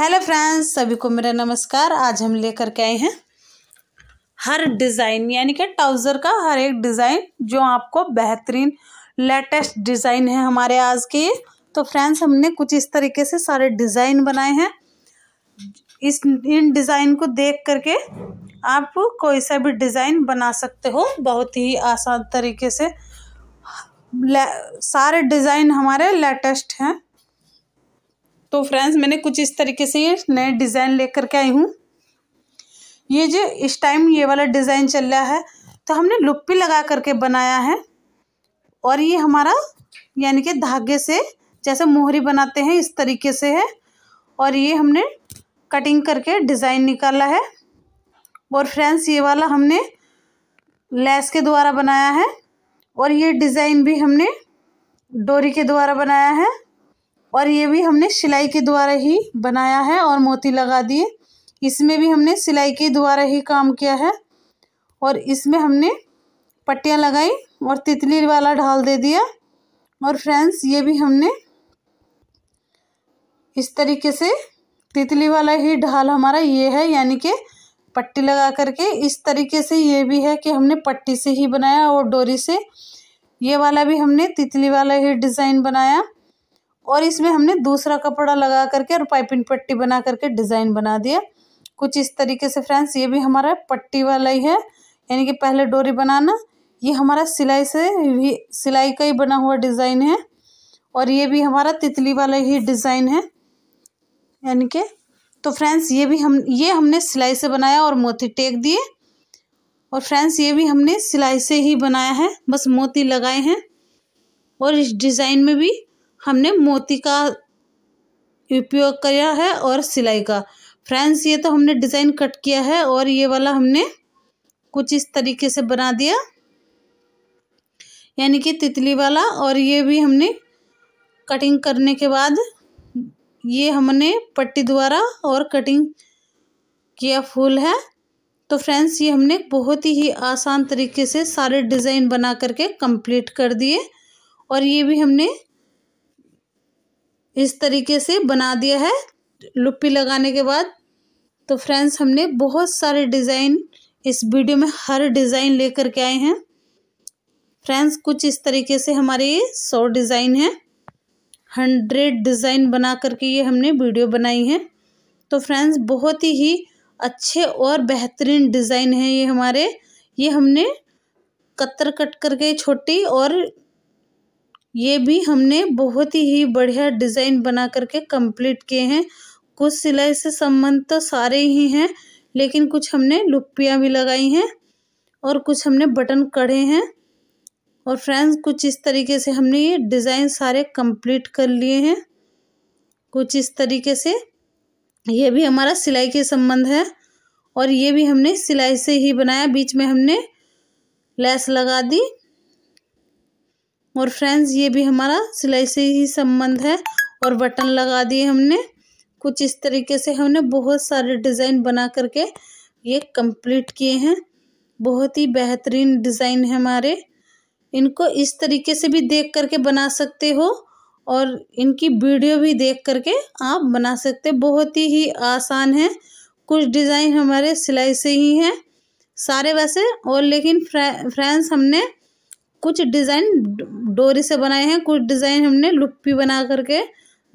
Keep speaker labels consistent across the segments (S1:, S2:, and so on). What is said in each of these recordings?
S1: hello friends सभी को मेरा नमस्कार आज हम लेकर के आए हैं हर डिज़ाइन यानी कि ट्राउज़र का हर एक डिज़ाइन जो आपको बेहतरीन लेटेस्ट डिज़ाइन है हमारे आज के तो फ्रेंड्स हमने कुछ इस तरीके से सारे डिज़ाइन बनाए हैं इस इन डिज़ाइन को देख करके आप कोई सा भी डिज़ाइन बना सकते हो बहुत ही आसान तरीके से सारे डिज़ाइन हमारे लेटेस्ट हैं तो फ्रेंड्स मैंने कुछ इस तरीके से ये नए डिज़ाइन लेकर के आई हूँ ये जो इस टाइम ये वाला डिज़ाइन चल रहा है तो हमने लुप्पी लगा करके बनाया है और ये हमारा यानी कि धागे से जैसे मोहरी बनाते हैं इस तरीके से है और ये हमने कटिंग करके डिज़ाइन निकाला है और फ्रेंड्स ये वाला हमने लेस के द्वारा बनाया है और ये डिज़ाइन भी हमने डोरी के द्वारा बनाया है और ये भी हमने सिलाई के द्वारा ही बनाया है और मोती लगा दिए इसमें भी हमने सिलाई के द्वारा ही काम किया है और इसमें हमने पट्टियाँ लगाई और तितली वाला ढाल दे दिया और फ्रेंड्स ये भी हमने इस तरीके से तितली वाला ही ढाल हमारा ये है यानी कि पट्टी लगा करके इस तरीके से ये भी है कि हमने पट्टी से ही बनाया और डोरी से ये वाला भी हमने तितली वाला ही डिज़ाइन बनाया और इसमें हमने दूसरा कपड़ा लगा करके और पाइपिंग पट्टी बना करके डिज़ाइन बना दिया कुछ इस तरीके से फ्रेंड्स ये भी हमारा पट्टी वाला ही है यानी कि पहले डोरी बनाना ये हमारा सिलाई से भी सिलाई का ही बना हुआ डिज़ाइन है और ये भी हमारा तितली वाला ही डिज़ाइन है यानी कि तो फ्रेंड्स ये भी हम ये हमने सिलाई से बनाया और मोती टेक दिए और फ्रेंड्स ये भी हमने सिलाई से ही बनाया है बस मोती लगाए हैं और इस डिज़ाइन में भी हमने मोती का उपयोग किया है और सिलाई का फ्रेंड्स ये तो हमने डिज़ाइन कट किया है और ये वाला हमने कुछ इस तरीके से बना दिया यानी कि तितली वाला और ये भी हमने कटिंग करने के बाद ये हमने पट्टी द्वारा और कटिंग किया फूल है तो फ्रेंड्स ये हमने बहुत ही आसान तरीके से सारे डिज़ाइन बना करके कंप्लीट कर दिए और ये भी हमने इस तरीके से बना दिया है लुप्पी लगाने के बाद तो फ्रेंड्स हमने बहुत सारे डिज़ाइन इस वीडियो में हर डिज़ाइन लेकर के आए हैं फ्रेंड्स कुछ इस तरीके से हमारे ये सौ डिज़ाइन हैं हंड्रेड डिज़ाइन बना करके ये हमने वीडियो बनाई है तो फ्रेंड्स बहुत ही अच्छे और बेहतरीन डिज़ाइन हैं ये हमारे ये हमने कत्तर कट करके छोटी और ये भी हमने बहुत ही बढ़िया डिज़ाइन बना करके कंप्लीट किए हैं कुछ सिलाई से संबंध तो सारे ही हैं लेकिन कुछ हमने लुप्पियाँ भी लगाई हैं और कुछ हमने बटन कढ़े हैं और फ्रेंड्स कुछ इस तरीके से हमने ये डिज़ाइन सारे कंप्लीट कर लिए हैं कुछ इस तरीके से ये भी हमारा सिलाई के संबंध है और ये भी हमने सिलाई से ही बनाया बीच में हमने लेस लगा दी और फ्रेंड्स ये भी हमारा सिलाई से ही संबंध है और बटन लगा दिए हमने कुछ इस तरीके से हमने बहुत सारे डिज़ाइन बना करके ये कंप्लीट किए हैं बहुत ही बेहतरीन डिज़ाइन है हमारे इनको इस तरीके से भी देख करके बना सकते हो और इनकी वीडियो भी देख करके आप बना सकते बहुत ही ही आसान है कुछ डिज़ाइन हमारे सिलाई से ही हैं सारे वैसे और लेकिन फ्रेंड्स हमने कुछ डिज़ाइन डोरी से बनाए हैं कुछ डिज़ाइन हमने लुप्पी बना करके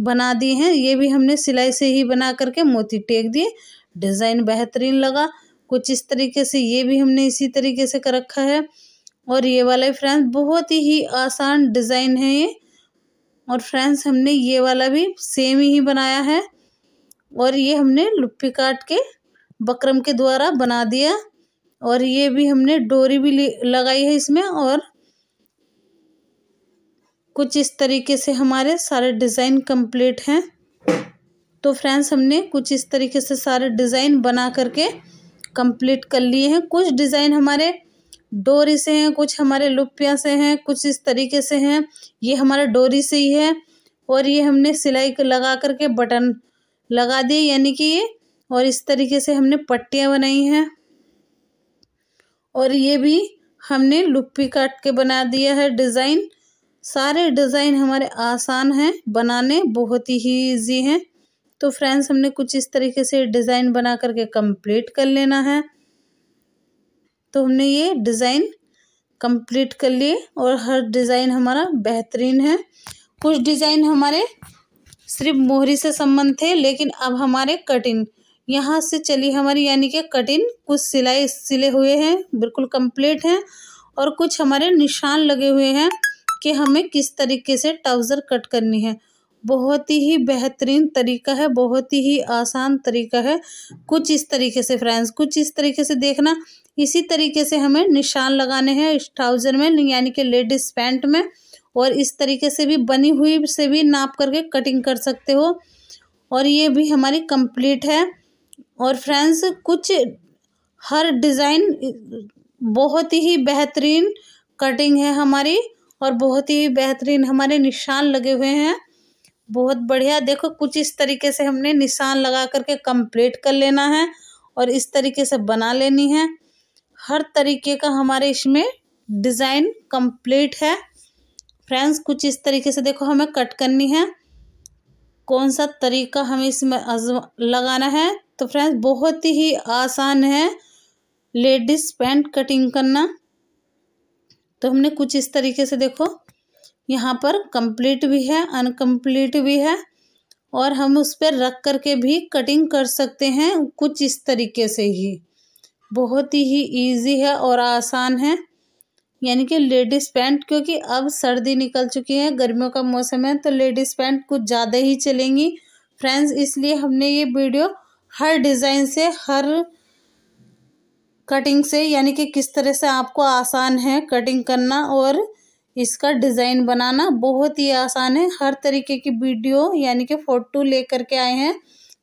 S1: बना दी हैं ये भी हमने सिलाई से ही बना करके मोती टेक दिए डिज़ाइन बेहतरीन लगा कुछ इस तरीके से ये भी हमने इसी तरीके से कर रखा है और ये वाला फ्रेंड्स बहुत ही आसान डिज़ाइन है ये और फ्रेंड्स हमने ये वाला भी सेम ही बनाया है और ये हमने लुप्पी काट के बकरम के द्वारा बना दिया और ये भी हमने डोरी भी लगाई है इसमें और कुछ इस तरीके से हमारे सारे डिज़ाइन कंप्लीट हैं तो फ्रेंड्स हमने कुछ इस तरीके से सारे डिज़ाइन बना करके कंप्लीट कर लिए हैं कुछ डिज़ाइन हमारे डोरी से हैं कुछ हमारे लुपिया से हैं कुछ इस तरीके से हैं ये हमारा डोरी से ही है और ये हमने सिलाई लगा करके बटन लगा दिए यानी कि ये और इस तरीके से हमने पट्टियाँ बनाई हैं और ये भी हमने लुप्पी काट के बना दिया है डिज़ाइन सारे डिज़ाइन हमारे आसान हैं बनाने बहुत ही ईजी हैं तो फ्रेंड्स हमने कुछ इस तरीके से डिज़ाइन बना करके कंप्लीट कर लेना है तो हमने ये डिज़ाइन कंप्लीट कर लिए और हर डिज़ाइन हमारा बेहतरीन है कुछ डिज़ाइन हमारे सिर्फ मोहरी से संबंध थे लेकिन अब हमारे कटिंग यहाँ से चली हमारी यानी कि कटिंग कुछ सिलाई सिले हुए हैं बिल्कुल कंप्लीट हैं और कुछ हमारे निशान लगे हुए हैं कि हमें किस तरीके से ट्राउज़र कट करनी है बहुत ही बेहतरीन तरीका है बहुत ही आसान तरीका है कुछ इस तरीके से फ्रेंड्स कुछ इस तरीके से देखना इसी तरीके से हमें निशान लगाने हैं इस ट्राउज़र में यानी कि लेडीज़ पैंट में और इस तरीके से भी बनी हुई से भी नाप करके कटिंग कर सकते हो और ये भी हमारी कंप्लीट है और फ्रेंड्स कुछ हर डिज़ाइन बहुत ही बेहतरीन कटिंग है हमारी और बहुत ही बेहतरीन हमारे निशान लगे हुए हैं बहुत बढ़िया देखो कुछ इस तरीके से हमने निशान लगा करके कंप्लीट कर लेना है और इस तरीके से बना लेनी है हर तरीके का हमारे इसमें डिज़ाइन कंप्लीट है फ्रेंड्स कुछ इस तरीके से देखो हमें कट करनी है कौन सा तरीका हमें इसमें लगाना है तो फ्रेंड्स बहुत ही आसान है लेडीज़ पैंट कटिंग करना तो हमने कुछ इस तरीके से देखो यहाँ पर कंप्लीट भी है अनकम्प्लीट भी है और हम उस पर रख कर के भी कटिंग कर सकते हैं कुछ इस तरीके से ही बहुत ही ईजी है और आसान है यानी कि लेडीज़ पैंट क्योंकि अब सर्दी निकल चुकी है गर्मियों का मौसम है तो लेडीज़ पैंट कुछ ज़्यादा ही चलेंगी फ्रेंड्स इसलिए हमने ये वीडियो हर डिज़ाइन से हर कटिंग से यानी कि किस तरह से आपको आसान है कटिंग करना और इसका डिज़ाइन बनाना बहुत ही आसान है हर तरीके की वीडियो यानी कि फ़ोटो ले करके आए हैं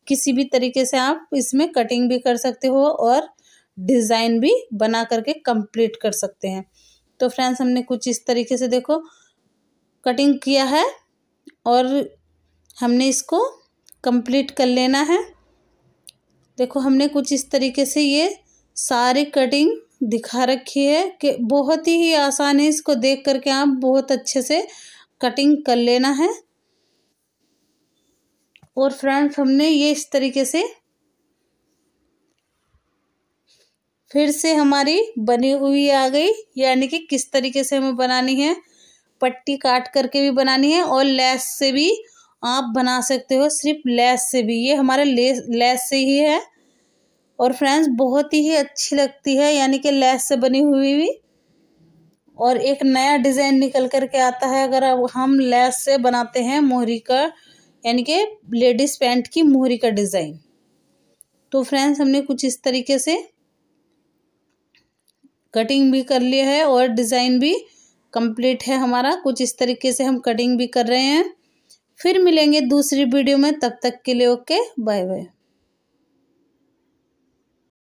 S1: किसी भी तरीके से आप इसमें कटिंग भी कर सकते हो और डिज़ाइन भी बना करके कंप्लीट कर सकते हैं तो फ्रेंड्स हमने कुछ इस तरीके से देखो कटिंग किया है और हमने इसको कंप्लीट कर लेना है देखो हमने कुछ इस तरीके से ये सारी कटिंग दिखा रखी है कि बहुत ही आसान है इसको देख करके आप बहुत अच्छे से कटिंग कर लेना है और फ्रेंड्स हमने ये इस तरीके से फिर से हमारी बनी हुई आ गई यानी कि किस तरीके से हमें बनानी है पट्टी काट करके भी बनानी है और लेस से भी आप बना सकते हो सिर्फ लेस से भी ये हमारे लेस लेस से ही है और फ्रेंड्स बहुत ही अच्छी लगती है यानी कि लेस से बनी हुई भी और एक नया डिज़ाइन निकल कर के आता है अगर अब हम लेस से बनाते हैं मोहरी का यानी कि लेडीज़ पैंट की मोहरी का डिज़ाइन तो फ्रेंड्स हमने कुछ इस तरीके से कटिंग भी कर लिया है और डिज़ाइन भी कंप्लीट है हमारा कुछ इस तरीके से हम कटिंग भी कर रहे हैं फिर मिलेंगे दूसरी वीडियो में तब तक के लिए ओके बाय बाय